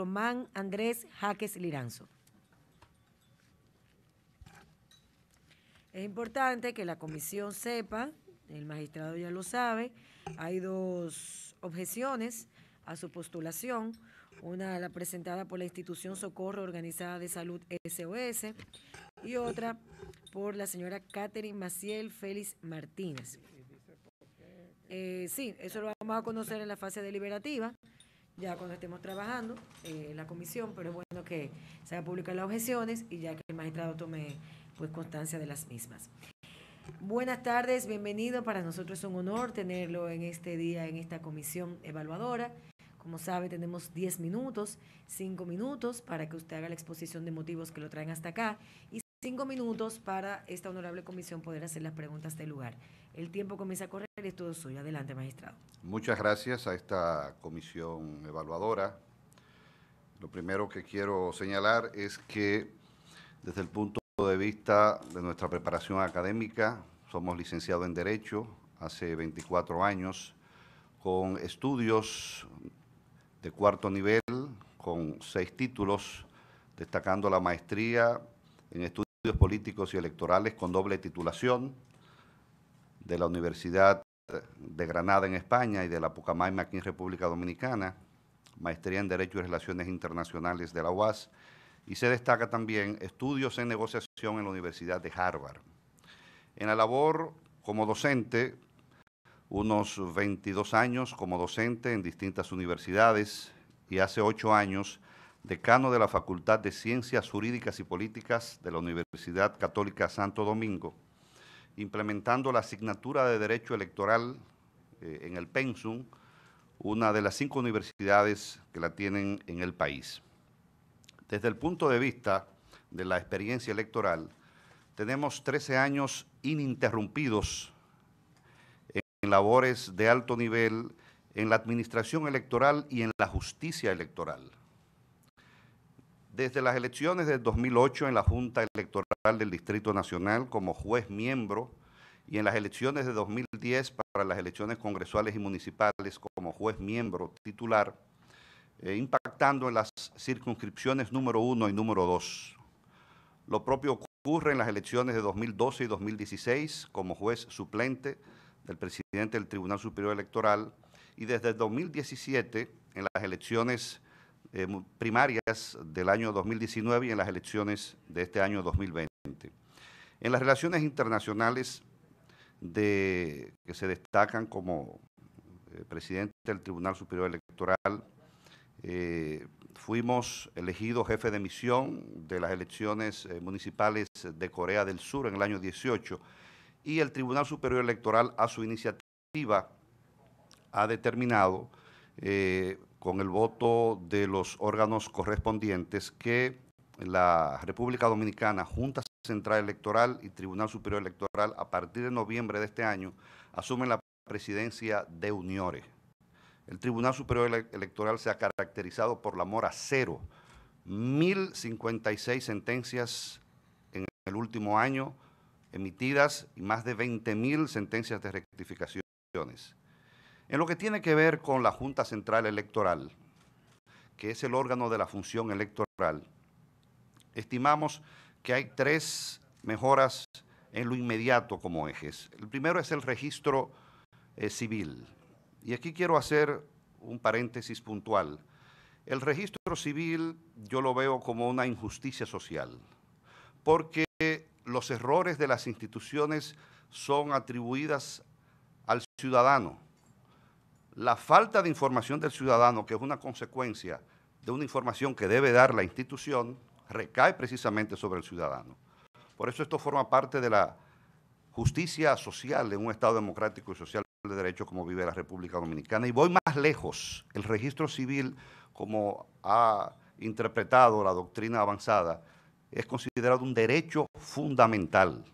Román Andrés Jaques Liranzo. Es importante que la comisión sepa, el magistrado ya lo sabe, hay dos objeciones a su postulación. Una la presentada por la institución Socorro Organizada de Salud SOS y otra por la señora Catherine Maciel Félix Martínez. Eh, sí, eso lo vamos a conocer en la fase deliberativa ya cuando estemos trabajando en eh, la comisión, pero es bueno que se hagan públicas las objeciones y ya que el magistrado tome pues constancia de las mismas. Buenas tardes, bienvenido. Para nosotros es un honor tenerlo en este día, en esta comisión evaluadora. Como sabe, tenemos 10 minutos, 5 minutos para que usted haga la exposición de motivos que lo traen hasta acá y 5 minutos para esta honorable comisión poder hacer las preguntas del lugar. El tiempo comienza a correr. Es todo suyo. Adelante, magistrado. Muchas gracias a esta comisión evaluadora. Lo primero que quiero señalar es que desde el punto de vista de nuestra preparación académica, somos licenciados en Derecho hace 24 años, con estudios de cuarto nivel, con seis títulos, destacando la maestría en estudios políticos y electorales con doble titulación de la Universidad de Granada en España y de la Pucamayma aquí en República Dominicana, maestría en Derecho y Relaciones Internacionales de la UAS, y se destaca también estudios en negociación en la Universidad de Harvard. En la labor como docente, unos 22 años como docente en distintas universidades y hace ocho años decano de la Facultad de Ciencias Jurídicas y Políticas de la Universidad Católica Santo Domingo implementando la asignatura de Derecho Electoral eh, en el Pensum, una de las cinco universidades que la tienen en el país. Desde el punto de vista de la experiencia electoral, tenemos 13 años ininterrumpidos en labores de alto nivel en la administración electoral y en la justicia electoral. Desde las elecciones del 2008 en la Junta Electoral del Distrito Nacional como juez miembro y en las elecciones de 2010 para las elecciones congresuales y municipales como juez miembro titular, eh, impactando en las circunscripciones número 1 y número 2. Lo propio ocurre en las elecciones de 2012 y 2016 como juez suplente del presidente del Tribunal Superior Electoral y desde el 2017 en las elecciones Em, primarias del año 2019 y en las elecciones de este año 2020. En las relaciones internacionales que se destacan como eh, presidente del Tribunal Superior Electoral, eh, fuimos elegidos jefe de misión de las elecciones eh, municipales de Corea del Sur en el año 18 y el Tribunal Superior Electoral a su iniciativa ha determinado con el voto de los órganos correspondientes que la República Dominicana, Junta Central Electoral y Tribunal Superior Electoral, a partir de noviembre de este año, asumen la presidencia de UNIORE. El Tribunal Superior Electoral se ha caracterizado por la mora cero, 1.056 sentencias en el último año emitidas y más de 20.000 sentencias de rectificaciones. En lo que tiene que ver con la Junta Central Electoral, que es el órgano de la función electoral, estimamos que hay tres mejoras en lo inmediato como ejes. El primero es el registro eh, civil. Y aquí quiero hacer un paréntesis puntual. El registro civil yo lo veo como una injusticia social, porque los errores de las instituciones son atribuidas al ciudadano la falta de información del ciudadano, que es una consecuencia de una información que debe dar la institución, recae precisamente sobre el ciudadano. Por eso esto forma parte de la justicia social en un Estado democrático y social de derecho como vive la República Dominicana. Y voy más lejos. El registro civil, como ha interpretado la doctrina avanzada, es considerado un derecho fundamental.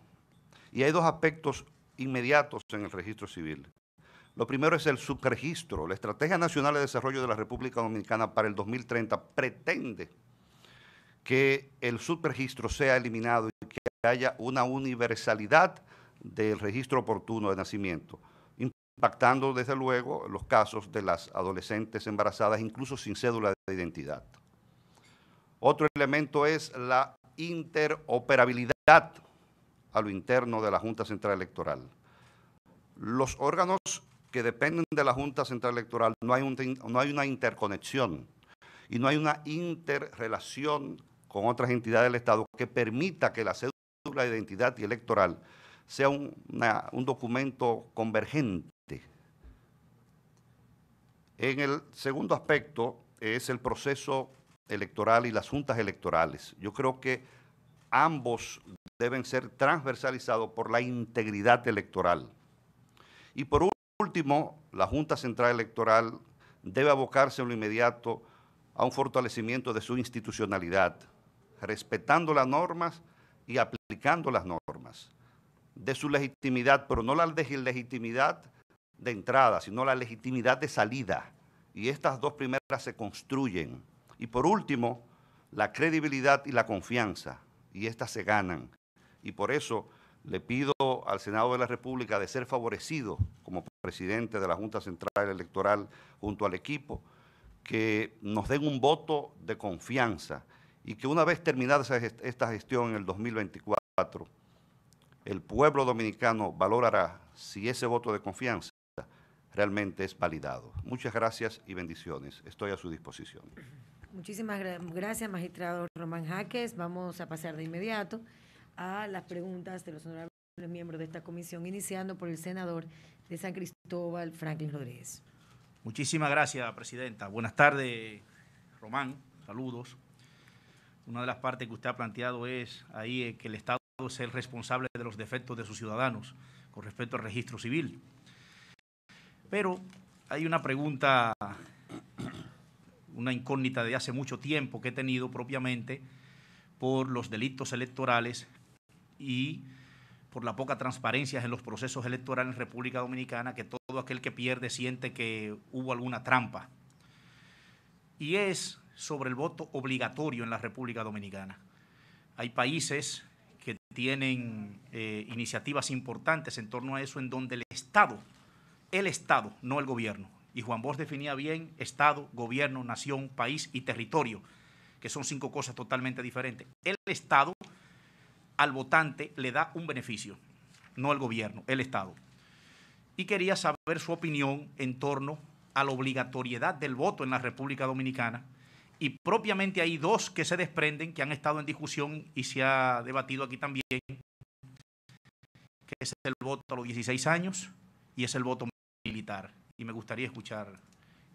Y hay dos aspectos inmediatos en el registro civil. Lo primero es el subregistro. La Estrategia Nacional de Desarrollo de la República Dominicana para el 2030 pretende que el subregistro sea eliminado y que haya una universalidad del registro oportuno de nacimiento, impactando desde luego los casos de las adolescentes embarazadas, incluso sin cédula de identidad. Otro elemento es la interoperabilidad a lo interno de la Junta Central Electoral. Los órganos dependen de la Junta Central Electoral no hay, una interconexión y no hay una interrelación con otras entidades del Estado que permita que la cédula de identidad y electoral sea un, documento convergente. En el segundo aspecto es el proceso electoral y las juntas electorales. Yo creo que ambos deben ser transversalizados por la integridad electoral. Y por último, la Junta Central Electoral debe abocarse en lo inmediato a un fortalecimiento de su institucionalidad, respetando las normas y aplicando las normas, de su legitimidad, pero no la legitimidad de entrada, sino la legitimidad de salida. Y estas dos primeras se construyen. Y por último, la credibilidad y la confianza. Y estas se ganan. Y por eso le pido al Senado de la República de ser favorecido como presidente de la Junta Central Electoral junto al equipo, que nos den un voto de confianza y que una vez terminada esta gestión en el 2024, el pueblo dominicano valorará si ese voto de confianza realmente es validado. Muchas gracias y bendiciones. Estoy a su disposición. Muchísimas gracias, magistrado Román Jaques. Vamos a pasar de inmediato a las preguntas de los honorables los miembros de esta comisión, iniciando por el senador de San Cristóbal, Franklin Rodríguez. Muchísimas gracias, Presidenta. Buenas tardes, Román. Saludos. Una de las partes que usted ha planteado es ahí eh, que el Estado es el responsable de los defectos de sus ciudadanos con respecto al registro civil. Pero hay una pregunta, una incógnita de hace mucho tiempo que he tenido propiamente por los delitos electorales y por la poca transparencia en los procesos electorales en República Dominicana, que todo aquel que pierde siente que hubo alguna trampa. Y es sobre el voto obligatorio en la República Dominicana. Hay países que tienen eh, iniciativas importantes en torno a eso, en donde el Estado, el Estado, no el gobierno, y Juan Bosch definía bien Estado, gobierno, nación, país y territorio, que son cinco cosas totalmente diferentes. El Estado al votante le da un beneficio, no el gobierno, el Estado. Y quería saber su opinión en torno a la obligatoriedad del voto en la República Dominicana. Y propiamente hay dos que se desprenden, que han estado en discusión y se ha debatido aquí también, que es el voto a los 16 años y es el voto militar. Y me gustaría escuchar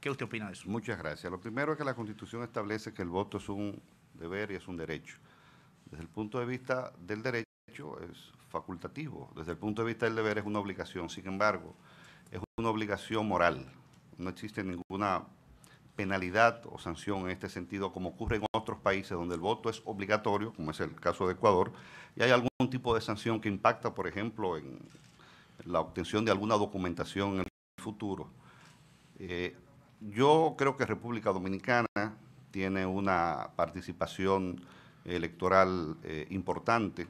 qué usted opina de eso. Muchas gracias. Lo primero es que la Constitución establece que el voto es un deber y es un derecho. Desde el punto de vista del derecho es facultativo, desde el punto de vista del deber es una obligación, sin embargo, es una obligación moral. No existe ninguna penalidad o sanción en este sentido, como ocurre en otros países donde el voto es obligatorio, como es el caso de Ecuador, y hay algún tipo de sanción que impacta, por ejemplo, en la obtención de alguna documentación en el futuro. Eh, yo creo que República Dominicana tiene una participación electoral eh, importante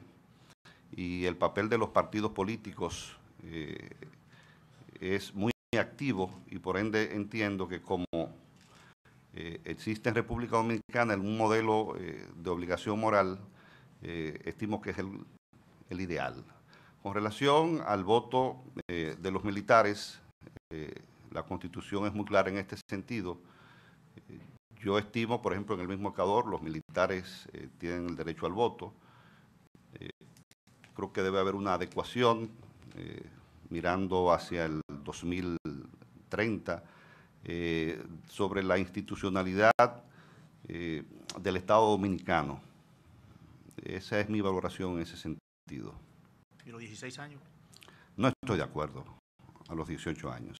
y el papel de los partidos políticos eh, es muy activo y por ende entiendo que como eh, existe en República Dominicana un modelo de obligación moral, estimo que es el, el, ideal. Con relación al voto de los militares, la Constitución es muy clara en este sentido yo estimo, por ejemplo, en el mismo Ecuador, los militares eh, tienen el derecho al voto. Eh, creo que debe haber una adecuación eh, mirando hacia el 2030 sobre la institucionalidad del Estado dominicano. Esa es mi valoración en ese sentido. ¿Y los 16 años? No estoy de acuerdo a los 18 años.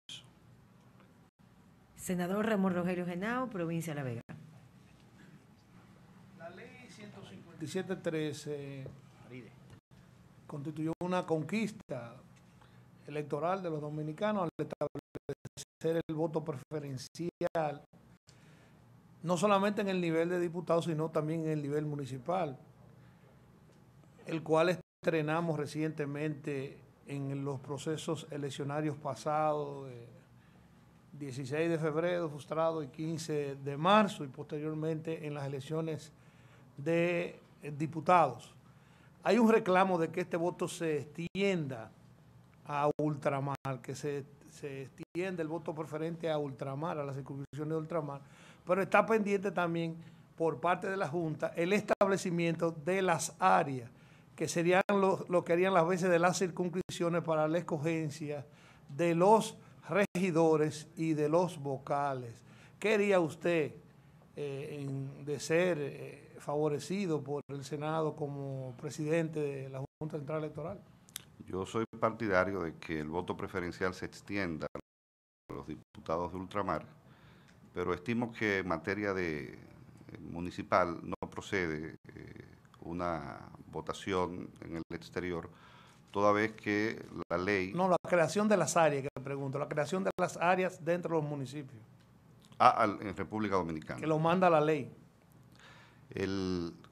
Senador Ramón Rogelio Genao, provincia de La Vega. La ley 157.13 constituyó una conquista electoral de los dominicanos al establecer el voto preferencial, no solamente en el nivel de diputados, sino también en el nivel municipal, el cual estrenamos recientemente en los procesos eleccionarios pasados. 16 de febrero frustrado y 15 de marzo y posteriormente en las elecciones de eh, diputados. Hay un reclamo de que este voto se extienda a ultramar, que se, extienda el voto preferente a ultramar, a las circunscripciones de ultramar, pero está pendiente también por parte de la Junta el establecimiento de las áreas, que serían lo, que harían las veces de las circunscripciones para la escogencia de los regidores y de los vocales. ¿Qué haría usted eh, de ser eh, favorecido por el Senado como presidente de la Junta Central Electoral? Yo soy partidario de que el voto preferencial se extienda a los diputados de ultramar, pero estimo que en materia de eh, municipal no procede una votación en el exterior toda vez que la ley... No, la creación de las áreas, que pregunto, la creación de las áreas dentro de los municipios. Ah, en República Dominicana. Que lo manda la ley.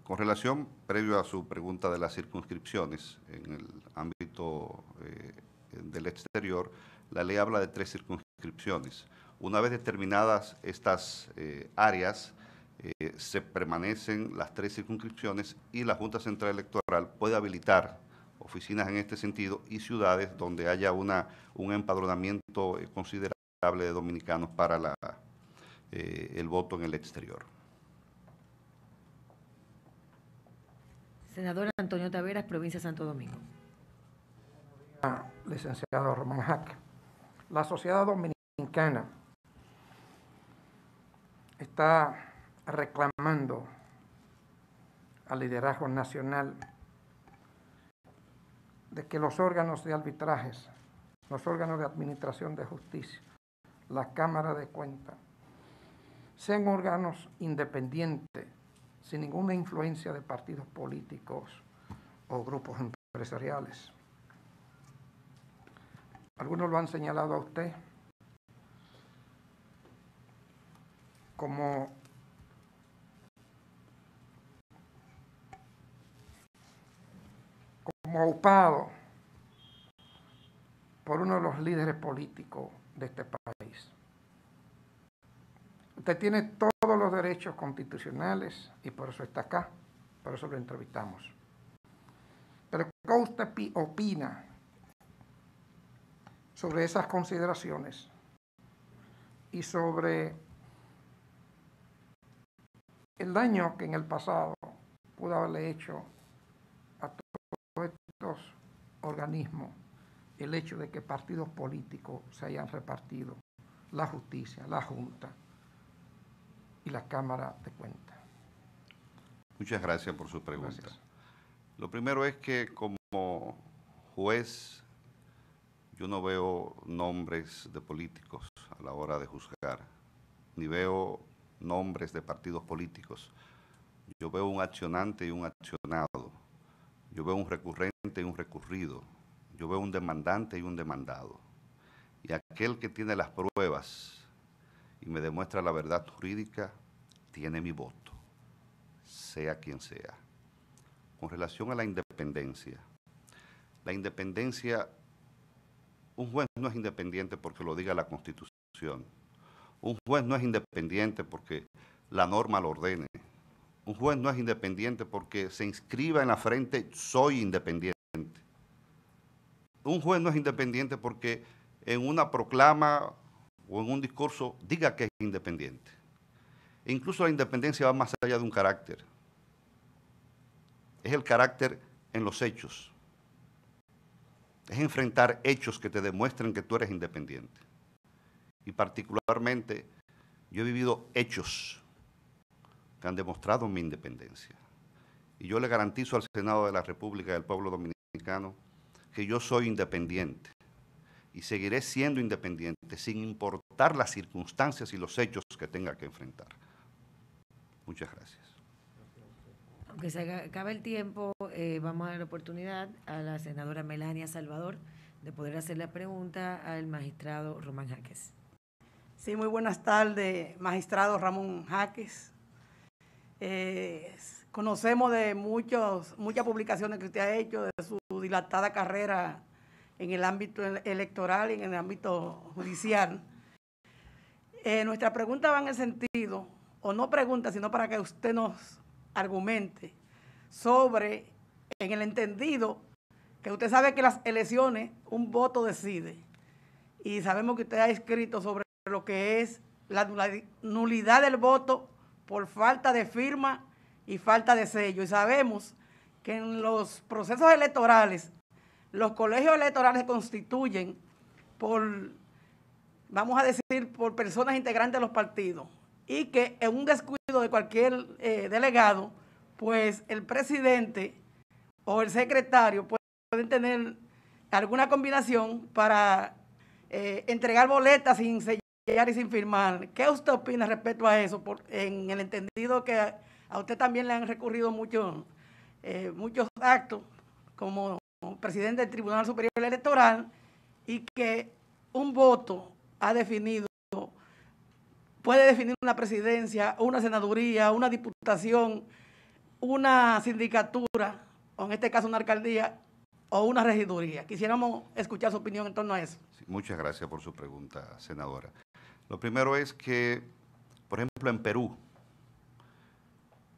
con relación, previo a su pregunta de las circunscripciones en el ámbito eh, del exterior, la ley habla de tres circunscripciones. Una vez determinadas estas eh, áreas, eh, se permanecen las tres circunscripciones y la Junta Central Electoral puede habilitar oficinas en este sentido y ciudades donde haya una, un empadronamiento eh, considerable de dominicanos para eh, el voto en el exterior. Senador Antonio Taveras, provincia de Santo Domingo. Ah, licenciado Román Hack, la sociedad dominicana está reclamando al liderazgo nacional de que los órganos de arbitrajes, los órganos de administración de justicia, la Cámara de Cuentas, sean órganos independientes, sin ninguna influencia de partidos políticos o grupos empresariales. Algunos lo han señalado a usted como maupado por uno de los líderes políticos de este país. Usted tiene todos los derechos constitucionales y por eso está acá, por eso lo entrevistamos. Pero ¿qué usted opina sobre esas consideraciones y sobre el daño que en el pasado pudo haberle hecho organismos el hecho de que partidos políticos se hayan repartido la justicia, la Junta y la Cámara de Cuentas. Muchas gracias por su pregunta. Lo primero es que como juez yo no veo nombres de políticos a la hora de juzgar, ni veo nombres de partidos políticos. Yo veo un accionante y un accionado yo veo un recurrente y un recurrido. Yo veo un demandante y un demandado. Y aquel que tiene las pruebas y me demuestra la verdad jurídica, tiene mi voto, sea quien sea. Con relación a la independencia, la independencia, un juez no es independiente porque lo diga la Constitución. Un juez no es independiente porque la norma lo ordene un juez no es independiente porque se inscriba en la frente soy independiente. Un juez no es independiente porque en una proclama o en un discurso diga que es independiente. E incluso la independencia va más allá de un carácter. Es el carácter en los hechos. Es enfrentar hechos que te demuestren que tú eres independiente. Y particularmente yo he vivido hechos que han demostrado mi independencia. Y yo le garantizo al Senado de la República y al pueblo dominicano que yo soy independiente y seguiré siendo independiente sin importar las circunstancias y los hechos que tenga que enfrentar. Muchas gracias. Aunque se acabe el tiempo, eh, vamos a dar la oportunidad a la senadora Melania Salvador de poder hacer la pregunta al magistrado Román Jaques. Sí, muy buenas tardes, magistrado Ramón Jaques. Eh, conocemos de muchos, muchas publicaciones que usted ha hecho, de su dilatada carrera en el ámbito electoral y en el ámbito judicial. Eh, nuestra pregunta va en el sentido, o no pregunta, sino para que usted nos argumente sobre, en el entendido, que usted sabe que las elecciones un voto decide. Y sabemos que usted ha escrito sobre lo que es la nulidad del voto por falta de firma y falta de sello. Y sabemos que en los procesos electorales, los colegios electorales constituyen por, vamos a decir, por personas integrantes de los partidos y que en un descuido de cualquier eh, delegado, pues el presidente o el secretario pueden tener alguna combinación para eh, entregar boletas sin sellar y sin firmar. ¿Qué usted opina respecto a eso? en el entendido que a, usted también le han recurrido muchos eh, muchos actos como presidente del Tribunal Superior Electoral y que un voto ha definido, puede definir una presidencia, una senaduría, una diputación, una sindicatura, o en este caso una alcaldía, o una regiduría. Quisiéramos escuchar su opinión en torno a eso. muchas gracias por su pregunta, senadora. Lo primero es que, por ejemplo, en Perú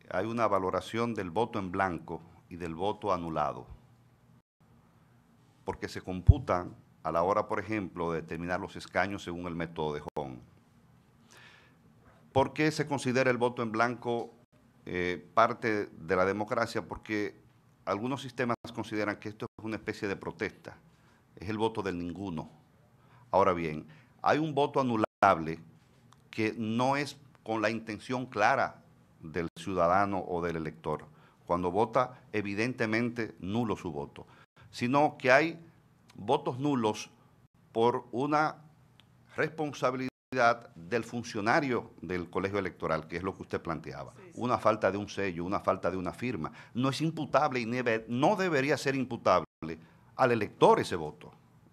hay una valoración del voto en blanco y del voto anulado, porque se computan a la hora, por ejemplo, de determinar los escaños según el método de Hong. ¿Por qué se considera el voto en blanco eh, parte de la democracia? Porque algunos sistemas consideran que esto es una especie de protesta, es el voto del ninguno. Ahora bien, hay un voto anulado que no es con la intención clara del ciudadano o del elector. Cuando vota, evidentemente nulo su voto, sino que hay votos nulos por una responsabilidad del funcionario del colegio electoral, que es lo que usted planteaba. Una falta de un sello, una falta de una firma. No es imputable y no debería ser imputable al elector ese voto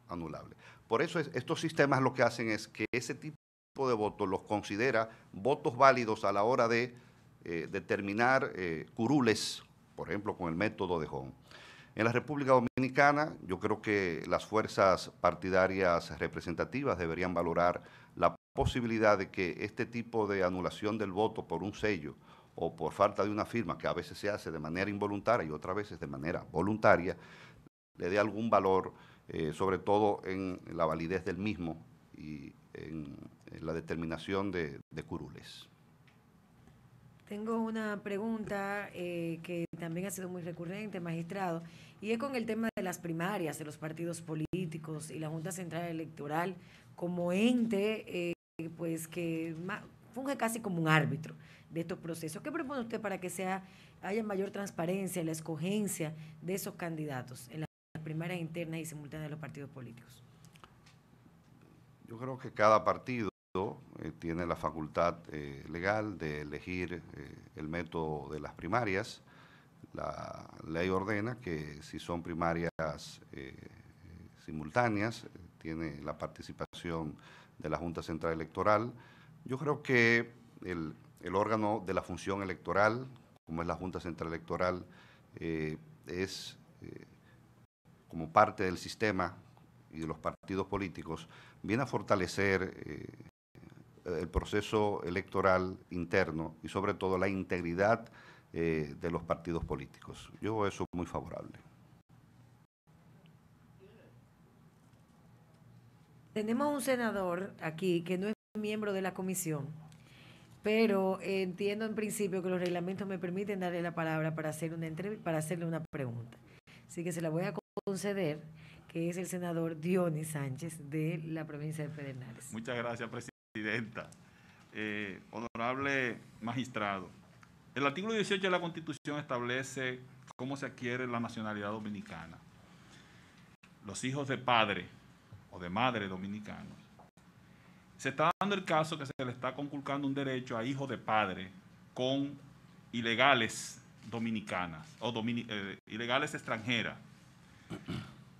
anulable. Por eso estos sistemas lo que hacen es que ese tipo de votos los considera votos válidos a la hora de eh, determinar eh, curules, por ejemplo, con el método de Hong. En la República Dominicana, yo creo que las fuerzas partidarias representativas deberían valorar la posibilidad de que este tipo de anulación del voto por un sello o por falta de una firma, que a veces se hace de manera involuntaria y otras veces de manera voluntaria, le dé algún valor eh, sobre todo en la validez del mismo y en, la determinación de, curules. Tengo una pregunta eh, que también ha sido muy recurrente, magistrado, y es con el tema de las primarias de los partidos políticos y la Junta Central Electoral como ente, eh, pues que funge casi como un árbitro de estos procesos. ¿Qué propone usted para que sea, haya mayor transparencia en la escogencia de esos candidatos primaria, interna y simultánea de los partidos políticos? Yo creo que cada partido eh, tiene la facultad eh, legal de elegir eh, el método de las primarias. La ley ordena que si son primarias simultáneas, tiene la participación de la Junta Central Electoral. Yo creo que el órgano de la función electoral, como es la Junta Central Electoral, es como parte del sistema y de los partidos políticos, viene a fortalecer eh, el proceso electoral interno y sobre todo la integridad eh, de los partidos políticos. Yo eso muy favorable. Tenemos un senador aquí que no es miembro de la comisión, pero entiendo en principio que los reglamentos me permiten darle la palabra para, hacer una para hacerle una pregunta. Así que se la voy a conceder, que es el senador Dionis Sánchez de la provincia de Pedernales. Muchas gracias, Presidenta. Eh, honorable magistrado, el artículo 18 de la Constitución establece cómo se adquiere la nacionalidad dominicana. Los hijos de padre o de madre dominicanos. Se está dando el caso que se le está conculcando un derecho a hijos de padre con ilegales dominicanas o eh, ilegales extranjeras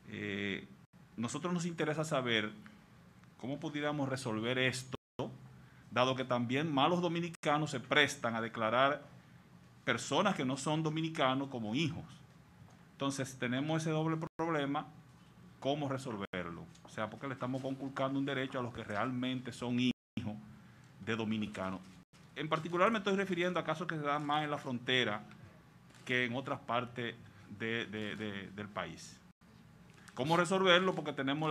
eh, nosotros nos interesa saber cómo pudiéramos resolver esto, dado que también malos dominicanos se prestan a declarar personas que no son dominicanos como hijos. Entonces tenemos ese doble problema, ¿cómo resolverlo? O sea, porque le estamos conculcando un derecho a los que realmente son hijos de dominicanos. En particular me estoy refiriendo a casos que se dan más en la frontera que en otras partes del país. ¿Cómo resolverlo? Porque tenemos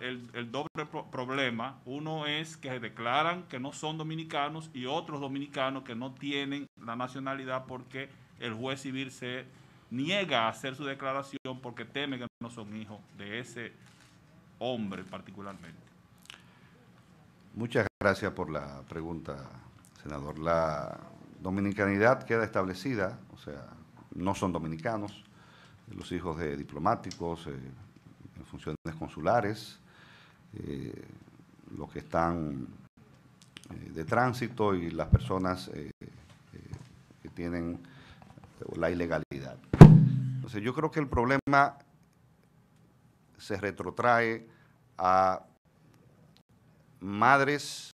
el, doble problema. Uno es que se declaran que no son dominicanos y otros dominicanos que no tienen la nacionalidad porque el juez civil se niega a hacer su declaración porque teme que no son hijos de ese hombre particularmente. Muchas gracias por la pregunta, senador. La dominicanidad queda establecida, o sea, no son dominicanos los hijos de diplomáticos. Eh, en funciones consulares, eh, los que están eh, de tránsito y las personas eh, que tienen la ilegalidad. Entonces yo creo que el problema se retrotrae a madres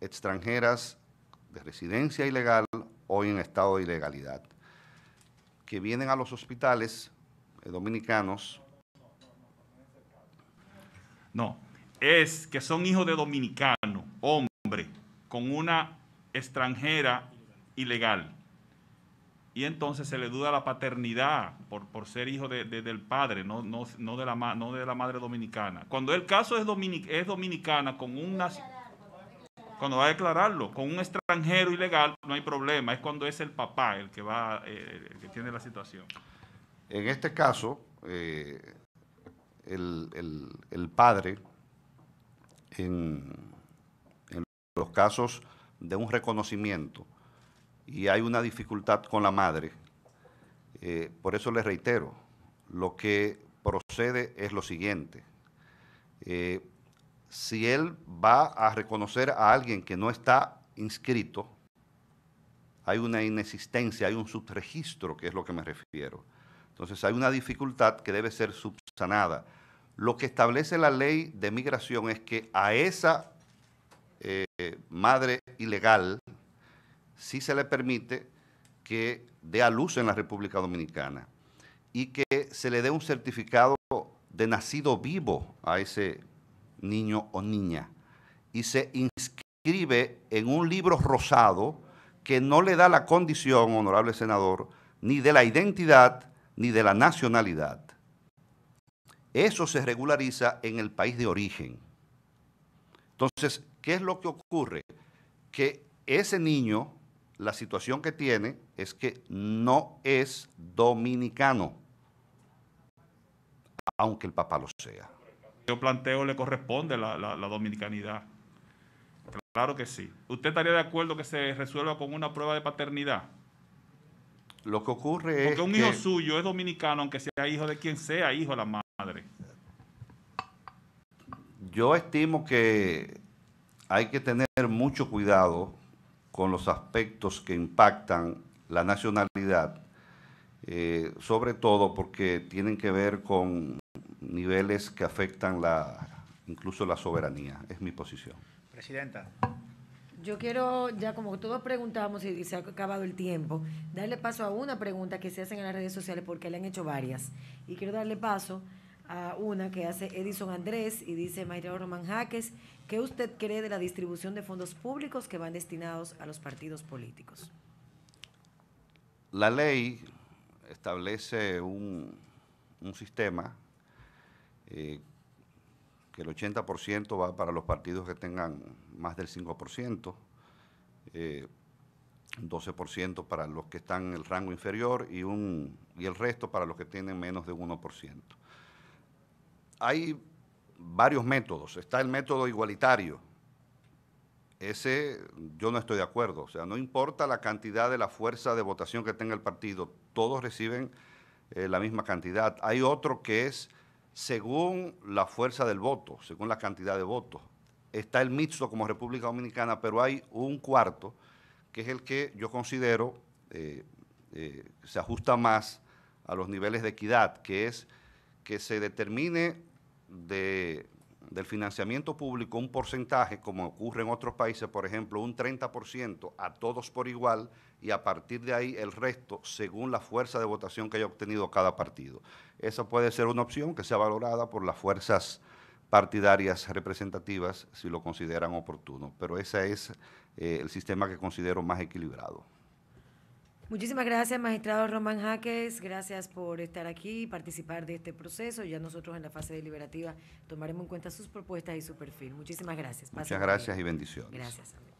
extranjeras de residencia ilegal hoy en estado de ilegalidad, que vienen a los hospitales dominicanos no, es que son hijos de dominicano, hombre, con una extranjera ilegal. Y entonces se le duda la paternidad por, por ser hijo del padre, no, de la, no de la madre dominicana. Cuando el caso es, dominic, es dominicana con un cuando va a declararlo con un extranjero ilegal no hay problema, es cuando es el papá el que va, eh, el que tiene la situación. En este caso, eh, el, padre en, los casos de un reconocimiento y hay una dificultad con la madre, eh, por eso le reitero, lo que procede es lo siguiente. Eh, si él va a reconocer a alguien que no está inscrito, hay una inexistencia, hay un subregistro, que es lo que me refiero. Entonces hay una dificultad que debe ser subsanada. Lo que establece la ley de migración es que a esa eh, madre ilegal sí se le permite que dé a luz en la República Dominicana y que se le dé un certificado de nacido vivo a ese niño o niña y se inscribe en un libro rosado que no le da la condición, honorable senador, ni de la identidad ni de la nacionalidad. Eso se regulariza en el país de origen. Entonces, ¿qué es lo que ocurre? Que ese niño, la situación que tiene es que no es dominicano, aunque el papá lo sea. Yo planteo, le corresponde la, dominicanidad. Claro que sí. ¿Usted estaría de acuerdo que se resuelva con una prueba de paternidad? Lo que ocurre es. Porque un hijo suyo es dominicano, aunque sea hijo de quien sea, hijo de la madre. Yo estimo que hay que tener mucho cuidado con los aspectos que impactan la nacionalidad, eh, sobre todo porque tienen que ver con niveles que afectan la, incluso la soberanía. Es mi posición. Presidenta. Yo quiero, ya como todos preguntábamos y se ha acabado el tiempo, darle paso a una pregunta que se hacen en las redes sociales porque le han hecho varias. Y quiero darle paso una que hace Edison Andrés y dice Mayra Roman Jaques, ¿qué usted cree de la distribución de fondos públicos que van destinados a los partidos políticos? La ley establece un, sistema eh, que el 80% va para los partidos que tengan más del 5%, 12% eh, para los que están en el rango inferior y, un, y el resto para los que tienen menos de 1% hay varios métodos. Está el método igualitario. Ese yo no estoy de acuerdo. O sea, no importa la cantidad de la fuerza de votación que tenga el partido, todos reciben eh, la misma cantidad. Hay otro que es según la fuerza del voto, según la cantidad de votos. Está el mixto como República Dominicana, pero hay un cuarto que es el que yo considero eh, eh, se ajusta más a los niveles de equidad, que es que se determine del financiamiento público un porcentaje, como ocurre en otros países, por ejemplo, un 30% a todos por igual y a partir de ahí el resto según la fuerza de votación que haya obtenido cada partido. Esa puede ser una opción que sea valorada por las fuerzas partidarias representativas si lo consideran oportuno, pero ese es eh, el sistema que considero más equilibrado. Muchísimas gracias, magistrado Román Jaques. Gracias por estar aquí y participar de este proceso. Ya nosotros en la fase deliberativa tomaremos en cuenta sus propuestas y su perfil. Muchísimas gracias. Muchas gracias y bendiciones. Gracias.